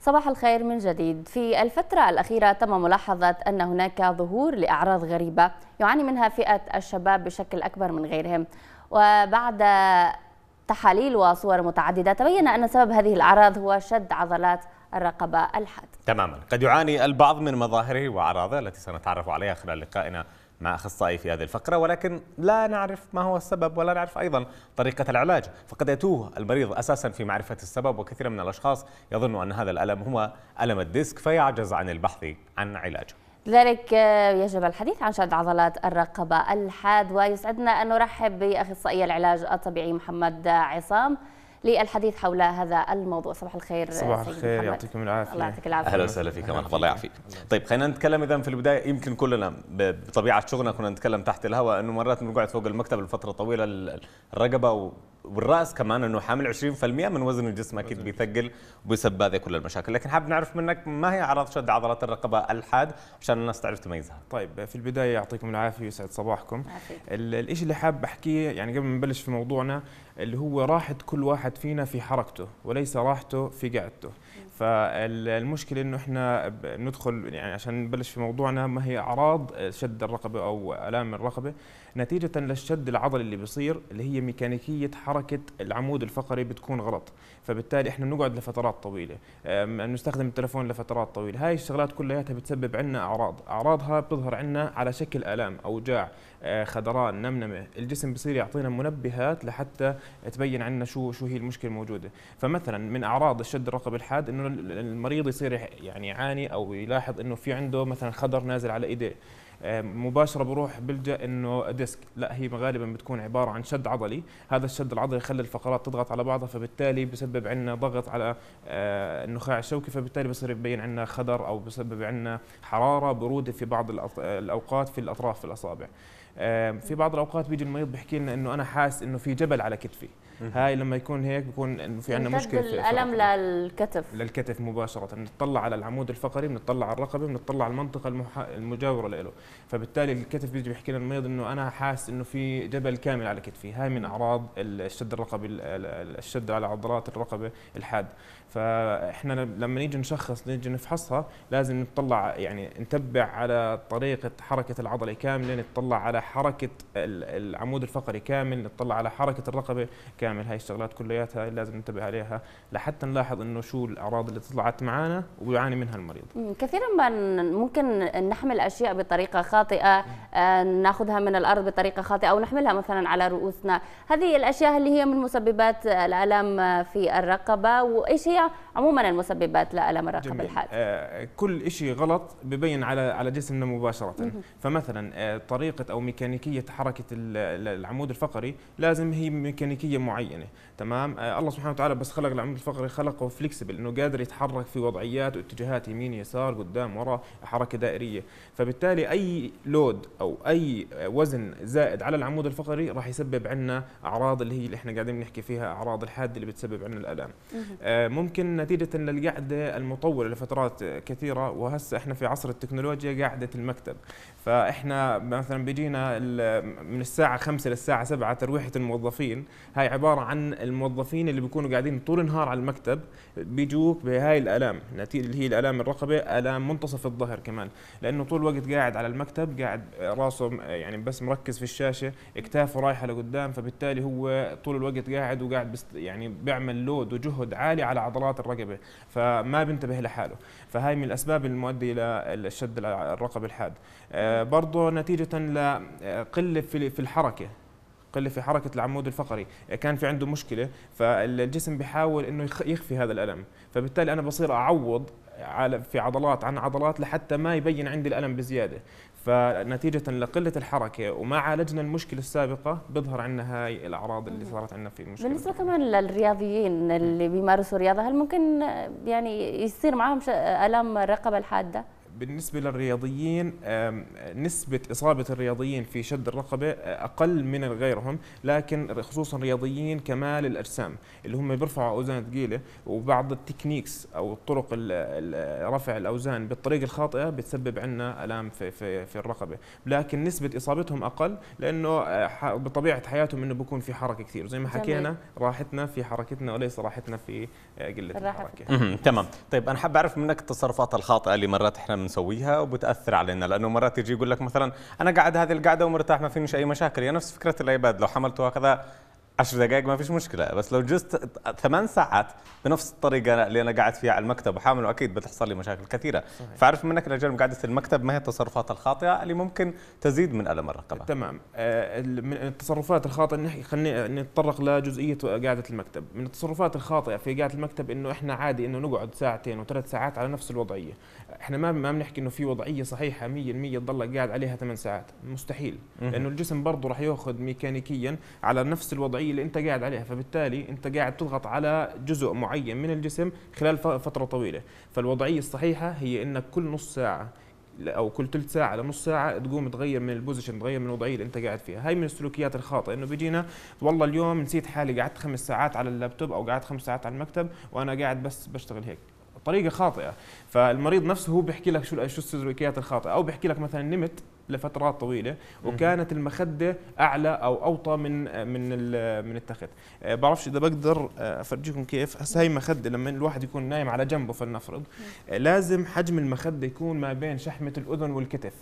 صباح الخير من جديد في الفترة الأخيرة تم ملاحظة أن هناك ظهور لأعراض غريبة يعاني منها فئة الشباب بشكل أكبر من غيرهم وبعد تحاليل وصور متعددة تبين أن سبب هذه الأعراض هو شد عضلات الرقبة الحاد تماما قد يعاني البعض من مظاهره وأعراضه التي سنتعرف عليها خلال لقائنا مع أخصائي في هذه الفقرة ولكن لا نعرف ما هو السبب ولا نعرف أيضا طريقة العلاج فقد يتوه المريض أساسا في معرفة السبب وكثير من الأشخاص يظن أن هذا الألم هو ألم الديسك فيعجز عن البحث عن علاجه لذلك يجب الحديث عن شد عضلات الرقبة الحاد ويسعدنا أن نرحب بأخصائي العلاج الطبيعي محمد عصام للحديث حول هذا الموضوع صباح الخير صباح الخير يعطيكم العافيه الله يعطيك العافيه اهلا وسهلا فيك كمان الله يعافيك طيب خلينا نتكلم اذا في البدايه يمكن كلنا بطبيعه شغلنا كنا نتكلم تحت الهواء انه مرات بنقعد فوق المكتب لفتره طويله الرقبه والراس كمان انه حامل 20% من وزن الجسم اكيد بيثقل وبيسبب هذه كل المشاكل، لكن حاب نعرف منك ما هي اعراض شد عضلات الرقبه الحاد عشان الناس تعرف تميزها. طيب في البدايه يعطيكم العافيه ويسعد صباحكم. الشيء اللي حاب احكيه يعني قبل ما نبلش في موضوعنا اللي هو راحه كل واحد فينا في حركته وليس راحته في قعدته. فالمشكله انه احنا بندخل يعني عشان نبلش في موضوعنا ما هي اعراض شد الرقبه او الام الرقبه نتيجه للشد العضلي اللي بيصير اللي هي ميكانيكيه حركه العمود الفقري بتكون غلط فبالتالي احنا بنقعد لفترات طويله بنستخدم التلفون لفترات طويله هاي الشغلات كلياتها بتسبب عنا اعراض اعراضها بتظهر عنا على شكل الام اوجاع أه، خدران نمنمه الجسم بصير يعطينا منبهات لحتى تبين عنا شو شو هي المشكله الموجوده فمثلا من اعراض الشد الرقبي الحاد انه المريض يصير يعني يعاني او يلاحظ انه في عنده مثلا خدر نازل على ايديه آه، مباشره بروح بلجا انه ديسك لا هي غالبا بتكون عباره عن شد عضلي هذا الشد العضلي يخلي الفقرات تضغط على بعضها فبالتالي بسبب عندنا ضغط على آه، النخاع الشوكي فبالتالي بصير يبين عندنا خدر او بسبب عندنا حراره بروده في بعض الاوقات في الاطراف في الاصابع آه، في بعض الاوقات بيجي المريض بيحكي لنا انه انا حاس انه في جبل على كتفي هاي لما يكون هيك بيكون في عندنا مشكله الالم للكتف للكتف مباشره بنطلع على العمود الفقري بنطلع على الرقبه بنطلع على المنطقه المح... المجاوره له فبالتالي الكتف بيجي بيحكي لنا المريض انه انا حاسس انه في جبل كامل على كتفي هاي من اعراض الشد الرقبي الشد على عضلات الرقبه الحاد فاحنا لما نيجي نشخص نيجي نفحصها لازم نطلع يعني نتبع على طريقه حركه العضله كامله نطلع على حركه العمود الفقري كامل نطلع على حركه الرقبه كامل كامل هاي الشغلات كلياتها لازم ننتبه عليها لحتى نلاحظ انه شو الاعراض اللي طلعت معنا ويعاني منها المريض كثيرا ما ممكن نحمل اشياء بطريقه خاطئه آه، ناخذها من الارض بطريقه خاطئه او نحملها مثلا على رؤوسنا هذه الاشياء اللي هي من مسببات آه، الالام آه، في الرقبه وايش هي عموما المسببات لألم الرقبة الحاد آه كل شيء غلط ببين على على جسمنا مباشرة مم. فمثلا آه طريقة أو ميكانيكية حركة العمود الفقري لازم هي ميكانيكية معينة تمام آه الله سبحانه وتعالى بس خلق العمود الفقري خلقه فليكسبل إنه قادر يتحرك في وضعيات واتجاهات يمين يسار قدام ورا حركة دائرية فبالتالي أي لود أو أي آه، وزن زائد على العمود الفقري راح يسبب عنا أعراض اللي هي اللي احنا قاعدين نحكي فيها أعراض الحادة اللي بتسبب عنا الآلام آه، ممكن نتيجة القعدة المطولة لفترات كثيرة وهسه احنا في عصر التكنولوجيا قاعدة المكتب فاحنا مثلا بيجينا من الساعة 5 للساعة 7 ترويحة الموظفين هاي عبارة عن الموظفين اللي بيكونوا قاعدين طول النهار على المكتب بيجوك بهاي الآلام نتيجة اللي هي الآلام الرقبة آلام منتصف الظهر كمان لأنه طول الوقت قاعد على المكتب قاعد راسه يعني بس مركز في الشاشة اكتافه رايحة لقدام فبالتالي هو طول الوقت قاعد وقاعد يعني بيعمل لود وجهد عالي على عضلات الرقبة الرقبه فما بينتبه لحاله فهي من الاسباب المؤديه الى الشد الرقبه الحاد آه، برضه نتيجه لقله آه، في الحركه قله في حركه العمود الفقري آه، كان في عنده مشكله فالجسم بيحاول انه يخفي هذا الالم فبالتالي انا بصير اعوض في عضلات عن عضلات لحتى ما يبين عندي الالم بزياده فنتيجه لقله الحركه وما عالجنا المشكله السابقه بيظهر عندنا هاي الاعراض اللي صارت عندنا في المشكله بالنسبه كمان للرياضيين اللي بيمارسوا رياضه هل ممكن آه، يعني يصير معهم الام آه، الرقبه الحاده بالنسبة للرياضيين نسبة إصابة الرياضيين في شد الرقبة أقل من غيرهم لكن خصوصا رياضيين كمال الأجسام اللي هم بيرفعوا أوزان ثقيلة وبعض التكنيكس أو الطرق رفع الأوزان بالطريقة الخاطئة بتسبب عنا ألام في, في, في الرقبة لكن نسبة إصابتهم أقل لأنه آه، بطبيعة حياتهم أنه بكون في حركة كثير زي ما حكينا راحتنا في حركتنا وليس راحتنا في آه، قلة الحركة تمام طيب أنا حاب أعرف منك التصرفات الخاطئة اللي مرات إحنا بنسويها وبتاثر علينا لانه مرات يجي يقول لك مثلا انا قاعد هذه القعده ومرتاح ما فينيش اي مشاكل هي نفس فكره الايباد لو حملته هكذا 10 دقائق ما فيش مشكله بس لو جزت ثمان ساعات بنفس الطريقه اللي انا قاعد فيها على المكتب وحامل اكيد بتحصل لي مشاكل كثيره صحيح. فاعرف منك لجانب قاعده المكتب ما هي التصرفات الخاطئه اللي ممكن تزيد من الم الرقبه تمام آه، من التصرفات الخاطئه نحكي خلينا نتطرق لجزئيه قاعده المكتب من التصرفات الخاطئه في قاعده المكتب انه احنا عادي انه نقعد ساعتين وثلاث ساعات على نفس الوضعيه احنا ما ما بنحكي انه في وضعيه صحيحه 100% تضلك قاعد عليها ثمان ساعات مستحيل لانه الجسم برضه راح ياخذ ميكانيكيا على نفس الوضعيه الوضعيه اللي انت قاعد عليها فبالتالي انت قاعد تضغط على جزء معين من الجسم خلال فتره طويله فالوضعيه الصحيحه هي انك كل نص ساعه او كل ثلث ساعه لنص ساعه تقوم تغير من البوزيشن تغير من الوضعيه اللي انت قاعد فيها هاي من السلوكيات الخاطئه انه بيجينا والله اليوم نسيت حالي قعدت خمس ساعات على اللابتوب او قعدت خمس ساعات على المكتب وانا قاعد بس بشتغل هيك طريقه خاطئه فالمريض نفسه هو بيحكي لك شو شو السلوكيات الخاطئه او بيحكي لك مثلا نمت لفترات طويله وكانت المخده اعلى او اوطى من من من التخت أه، بعرفش اذا بقدر أه، افرجيكم كيف هسه هي مخده لما الواحد يكون نايم على جنبه فلنفرض أه، لازم حجم المخده يكون ما بين شحمه الاذن والكتف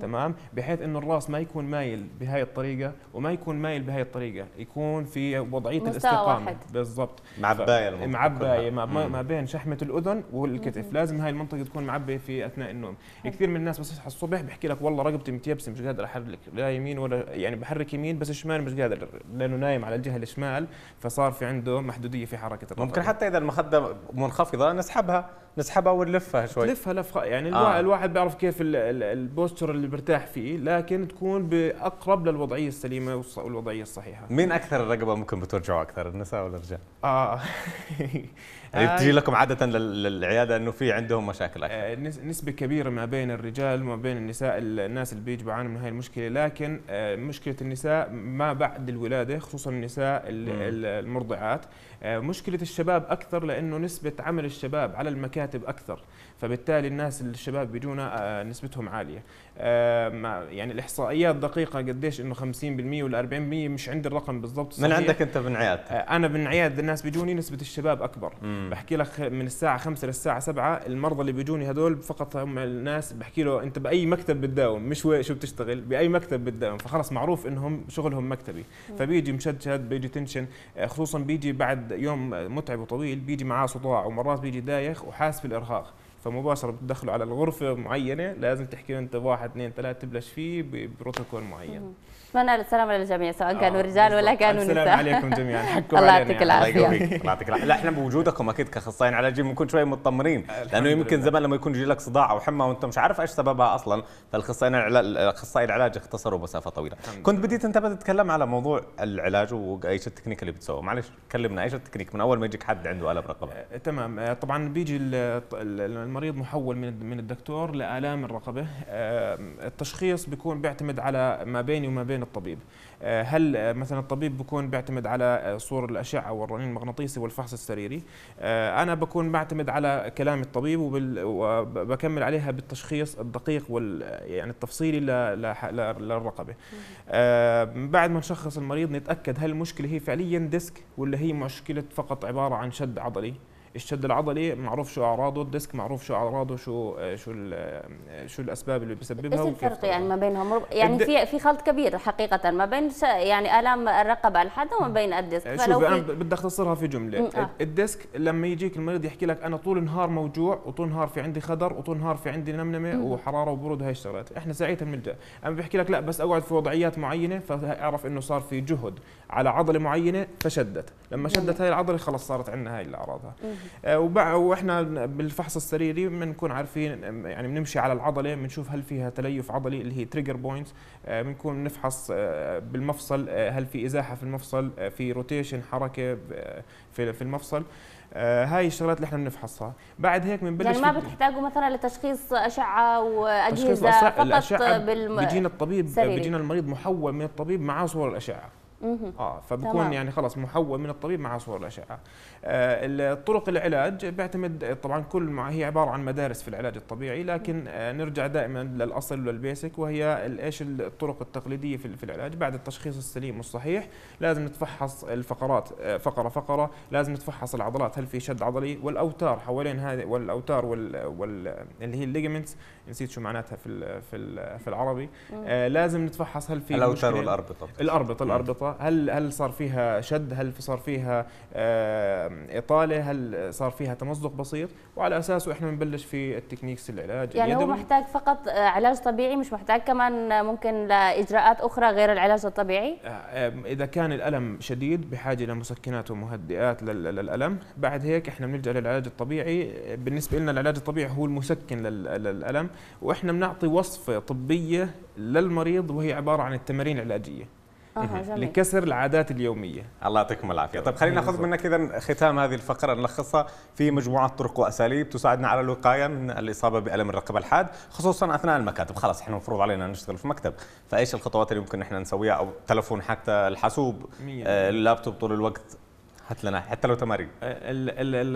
تمام بحيث انه الراس ما يكون مايل بهاي الطريقه وما يكون مايل بهاي الطريقه يكون في وضعيه الاستقامه بالضبط معبايه معبايه ما, ما بين شحمه الاذن والكتف لازم هاي المنطقه تكون معبيه في اثناء النوم كثير من الناس بس يصحى الصبح بحكي لك والله رقبتي متيبسه مش قادر احرك لا يمين ولا يعني بحرك يمين بس شمال مش قادر لانه نايم على الجهه الشمال فصار في عنده محدوديه في حركه الرقبه ممكن حتى اذا المخده منخفضه نسحبها نسحبها ونلفها شوي تلفها لفه يعني آه. الواحد بيعرف كيف البوستر اللي برتاح فيه لكن تكون باقرب للوضعيه السليمه والوضعيه الصحيحه مين اكثر الرقبه ممكن بترجعوا اكثر النساء ولا الرجال؟ اه يعني بتجي آه، لكم عاده للعياده انه في عندهم مشاكل اكثر آه، نسبه كبيره ما بين الرجال وما بين النساء الناس اللي بيجوا يعانوا من هاي المشكله لكن آه، مشكله النساء ما بعد الولاده خصوصا النساء المرضعات مشكله الشباب اكثر لانه نسبه عمل الشباب على المكاتب اكثر فبالتالي الناس الشباب بيجونا نسبتهم عاليه آه، يعني الاحصائيات دقيقه قديش انه 50% ولا 40% مش عندي الرقم بالضبط من عندك انت عياد آه، انا عياد الناس بيجوني نسبه الشباب اكبر مم. بحكي لك من الساعه 5 للساعه 7 المرضى اللي بيجوني هذول فقط هم الناس بحكي له انت باي مكتب بتداوم مش شو بتشتغل باي مكتب بتداوم فخلص معروف انهم شغلهم مكتبي مم. فبيجي مشدشد بيجي تنشن آه، خصوصا بيجي بعد يوم متعب وطويل بيجي معاه صداع ومرات بيجي دايخ وحاسس بالارهاق فمباشره بتدخله على الغرفه معينه لازم تحكي له انت واحد اثنين ثلاثه تبلش فيه ببروتوكول معين اتمنى السلامه للجميع سواء آه، كانوا آه رجال ولا كانوا نساء السلام عليكم جميعا حكوا الله يعطيك يعني. العافيه الله يقويك الله يعطيك العافيه لا احنا بوجودكم اكيد كاخصائيين علاجي بنكون شوي مطمنين آه، لانه يمكن زمان لما يكون يجي لك صداع او حمى وانت مش عارف ايش سببها اصلا فالاخصائيين اخصائي العلاج اختصروا مسافه طويله كنت بديت انت تتكلم على موضوع العلاج وايش التكنيك اللي بتسووه معلش كلمنا ايش التكنيك من اول ما يجيك حد عنده الم رقبه آه، تمام طبعا بيجي المريض محول من من الدكتور لآلام الرقبة التشخيص بيكون بيعتمد على ما بيني وما بين الطبيب آه، هل مثلا الطبيب بيكون بيعتمد على صور الأشعة والرنين المغناطيسي والفحص السريري آه، أنا بكون بعتمد على كلام الطبيب وبكمل عليها بالتشخيص الدقيق وال يعني التفصيلي للرقبة بعد ما نشخص المريض نتأكد هل المشكلة هي فعليا ديسك ولا هي مشكلة فقط عبارة عن شد عضلي الشد العضلي معروف شو اعراضه الديسك معروف شو اعراضه شو شو شو الاسباب اللي بسببها ايش الفرق يعني ما بينهم يعني في في خلط كبير حقيقه ما بين يعني الام الرقبه الحاده وما بين الديسك شوف انا بدي اختصرها في جمله آه. الديسك لما يجيك المريض يحكي لك انا طول النهار موجوع وطول النهار في عندي خدر وطول النهار في عندي نمنمه وحراره وبرود وهي الشغلات احنا ساعتها بنلجا اما بيحكي لك لا بس اقعد في وضعيات معينه فاعرف انه صار في جهد على عضله معينه فشدت لما شدت هاي العضله خلص صارت عندنا هاي الاعراض آه، واحنا بالفحص السريري بنكون عارفين يعني بنمشي على العضله بنشوف هل فيها تليف عضلي اللي هي تريجر بوينتس بنكون نفحص بالمفصل آه، هل في ازاحه في المفصل آه، في روتيشن حركه في المفصل هاي الشغلات اللي احنا بنفحصها بعد هيك بنبلش يعني ما بتحتاجوا مثلا لتشخيص اشعه واجهزه فقط بالم... بيجينا الطبيب بيجينا المريض محول من الطبيب معاه صور الاشعه اه فبكون تمام. يعني خلاص محول من الطبيب مع صور الاشعه آه، طرق العلاج بيعتمد طبعا كل مع هي عباره عن مدارس في العلاج الطبيعي لكن آه، نرجع دائما للاصل وللبيسك وهي ايش الطرق التقليديه في, العلاج بعد التشخيص السليم والصحيح لازم نتفحص الفقرات آه، فقره فقره لازم نتفحص العضلات هل في شد عضلي والاوتار حوالين هذه والاوتار وال, اللي هي الليجمنتس نسيت شو معناتها في في العربي لازم نتفحص هل في الاوتار والاربطه الاربطه الاربطه الفترة هل هل صار فيها شد هل صار فيها إطالة هل صار فيها تمزق بسيط وعلى أساسه إحنا بنبلش في التكنيكس العلاج يعني هو محتاج فقط آه، علاج طبيعي مش محتاج كمان ممكن لإجراءات أخرى غير العلاج الطبيعي آه، إذا كان الألم شديد بحاجة لمسكنات ومهدئات للألم بعد هيك إحنا بنلجأ للعلاج الطبيعي بالنسبة لنا العلاج الطبيعي هو المسكن للألم وإحنا بنعطي وصفة طبية للمريض وهي عبارة عن التمارين العلاجية لكسر العادات اليوميه الله يعطيكم العافيه طيب خلينا ناخذ منك اذا ختام هذه الفقره نلخصها في مجموعه طرق واساليب تساعدنا على الوقايه من الاصابه بالم الرقبه الحاد خصوصا اثناء المكاتب خلاص احنا المفروض علينا نشتغل في مكتب فايش الخطوات اللي ممكن احنا نسويها او تلفون حتى الحاسوب آه، اللابتوب طول الوقت هات لنا حتى لو تمارين آه،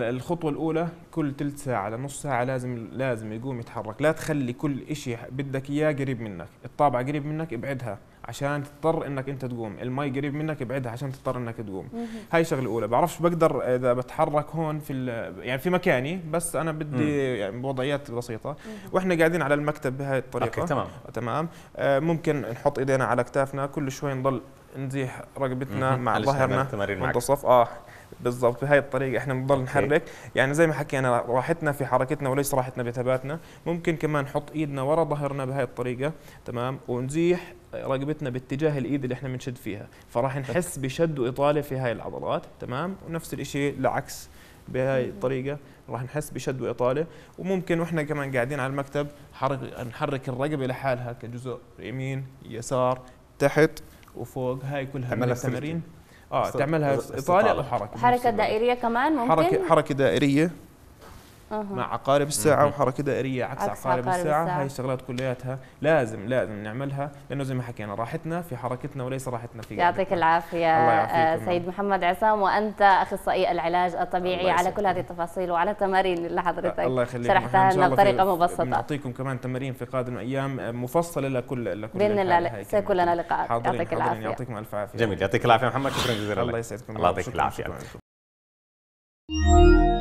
الخطوه الاولى كل ثلث ساعه لنص ساعه لازم لازم يقوم يتحرك لا تخلي كل شيء بدك اياه قريب منك الطابعه قريب منك ابعدها عشان تضطر انك انت تقوم المي قريب منك ابعدها عشان تضطر انك تقوم هاي شغله اولى بعرفش بقدر اذا بتحرك هون في يعني في مكاني بس انا بدي يعني بوضعيات بسيطه واحنا قاعدين على المكتب بهاي الطريقه أوكي تمام آه، تمام آه، ممكن نحط ايدينا على اكتافنا كل شوي نضل نزيح رقبتنا مع ظهرنا منتصف اه بالضبط بهي الطريقه احنا بنضل نحرك يعني زي ما حكينا راحتنا في حركتنا وليس راحتنا بثباتنا ممكن كمان نحط ايدنا ورا ظهرنا بهي الطريقه تمام ونزيح رقبتنا باتجاه الايد اللي احنا بنشد فيها فراح نحس بشد واطاله في هاي العضلات تمام ونفس الشيء العكس بهاي الطريقه راح نحس بشد واطاله وممكن واحنا كمان قاعدين على المكتب حرك نحرك الرقبه لحالها كجزء يمين يسار تحت وفوق هاي كلها تعملها من التمارين اه تعملها استطالة وحركه حركه دائريه كمان ممكن حركه حركه دائريه مع عقارب الساعه وحركه دائريه عكس, عكس عقارب, عقارب الساعه, الساعة. هاي الشغلات كلياتها لازم لازم نعملها لانه زي ما حكينا راحتنا في حركتنا وليس راحتنا في يعطيك العافيه الله سيد محمد عصام وانت اخصائي العلاج الطبيعي على كل هذه التفاصيل وعلى تمارين اللي حضرتك الله يخليك شرحتها لنا بطريقه مبسطه نعطيكم كمان تمارين في قادم ايام مفصله لكل لكل باذن الله سيكون لنا لقاء يعطيك العافيه يعطيكم الف عافيه جميل يعطيك العافيه محمد شكرا جزيلا الله يسعدكم الله يعطيك العافيه